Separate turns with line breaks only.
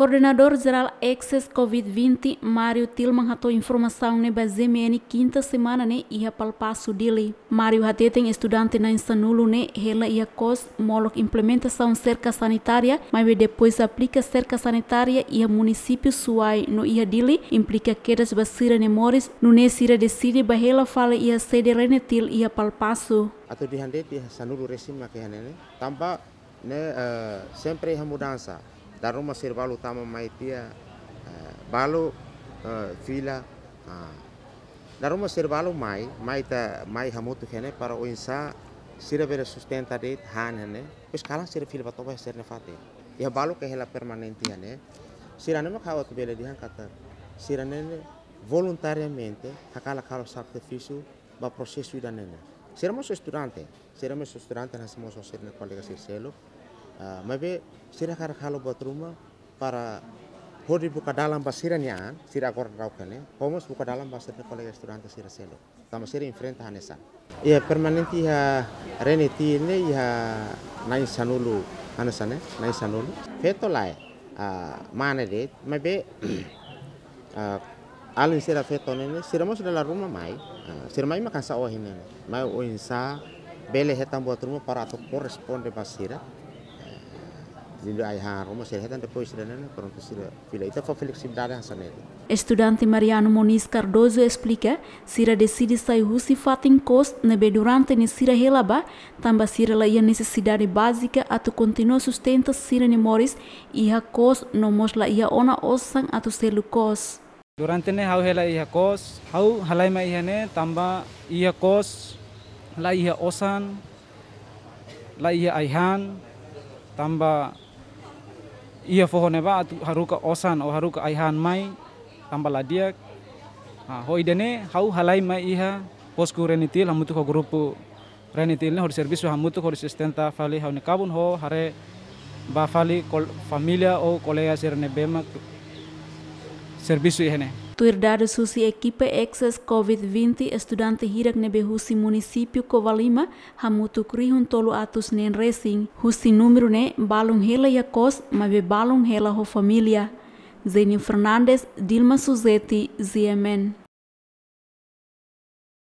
Coordenador Geral Access Covid-20, Mário Tilman, ratou informação na né? BZMN quinta semana ne né? e a palpaço dele. Mário até tem estudante na Insanulo, ne né? ela e a COS, moloc implementação cerca sanitária, mas depois aplica cerca sanitária e a município suai no ia dele, implica quedas basira moris, no de decide, bahela fala e a sede renetil e a palpasso.
Atau dihande di Sanulu resim makihanene, é, tambah ne, uh, sempre a é mudança. Darul Masir balu tama maitia eh, balu fila eh, Darul Masir balu mai mai ta mai hamutu hene para oinsa insa sira bere sustenta de han hene pues kala sira fila batoba sirne fate ya balu ke hela permanente hene sira nemo kawa tu bele dihan kata sira nene voluntariamente hakala kalo sacrificio ba processo idanene Seremos estudiantes, seremos estudiantes, nacemos a ser colega Circelo, Ah, mabe sira kara kalo buat rumah para hodi buka dalam pasiran ya sira rau raukane homos buka dalam pasir ne kolega studenta sira selo tama sira infrenta hanesa ya permanenti ya reneti ne ya nai sanulu ne nai sanulu feto lai uh, ah, mane de mabe ah, alin sira feto ne sira mos dalam rumah mai sira mai makan sa ne mai ohin sa bele hetam buat rumah para atau koresponde pasirah.
Estudante Mariano Moniz Cardoso explica sira decide sair husi fatin cost nebe durante ni sira relaba, tamba sira la ia necessidade básica atu continua sustenta sira ne moris iha cost no mos la ia ona osan atu selu cost.
Durante ne hau hela iha cost, hau halai ma ia ne tamba iha cost la iha osan la iha aihan tamba ia fohon eba haruka osan o oh, haruka aihan mai tambala dia. Ha, ho idene hau halai mai iha posku renitil hamutu ho grupu renitil ne ho servisu hamutu ho resistenta fali hau ne kabun ho hare ba fali familia o kolega sirne bema servisu ihene.
Του ερδάδες ουσί εκεί παι έξεσ κόβιτ 20 εστουδάντη χειράκνε μπαι ουσί μουνισίπιου κοβαλίμα χαμούτου κρίχουν τόλου άτους νέιν ρέσιν. Ουσί για κόσ, μα μπαι μπάλουν Φερνάνδες,